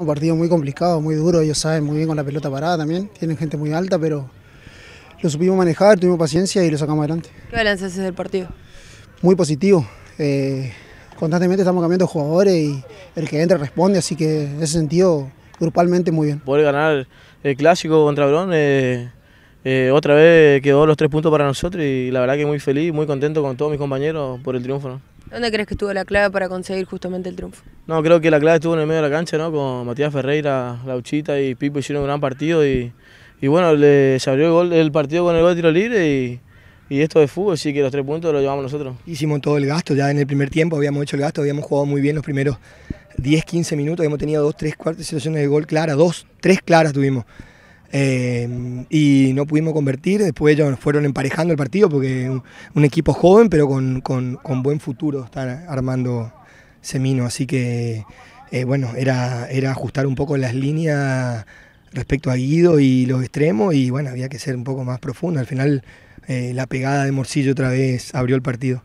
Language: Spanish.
Un partido muy complicado, muy duro, ellos saben muy bien con la pelota parada también, tienen gente muy alta, pero lo supimos manejar, tuvimos paciencia y lo sacamos adelante. ¿Qué balance haces del partido? Muy positivo, eh, constantemente estamos cambiando jugadores y el que entra responde, así que en ese sentido, grupalmente muy bien. Poder ganar el clásico contra Bron, eh, eh, otra vez quedó los tres puntos para nosotros y la verdad que muy feliz, muy contento con todos mis compañeros por el triunfo. ¿Dónde crees que estuvo la clave para conseguir justamente el triunfo? No, creo que la clave estuvo en el medio de la cancha, ¿no? Con Matías Ferreira, Lauchita y Pipo hicieron un gran partido y, bueno, le, se abrió el, partido con el gol de tiro libre y, y esto de fútbol, sí que los tres puntos los llevamos nosotros. Hicimos todo el gasto, ya en el primer tiempo habíamos hecho el gasto, habíamos jugado muy bien los primeros 10, 15 minutos, habíamos tenido dos, tres cuartas situaciones de gol claras, dos, tres claras tuvimos. Em, y no pudimos convertir. Después ellos fueron emparejando el partido porque un, equipo joven pero con, buen futuro está armando Semino. Así que eh, bueno, era, ajustar un poco las líneas respecto a Guido y los extremos y bueno, había que ser un poco más profundo. Al final eh, la pegada de Morcillo otra vez abrió el partido.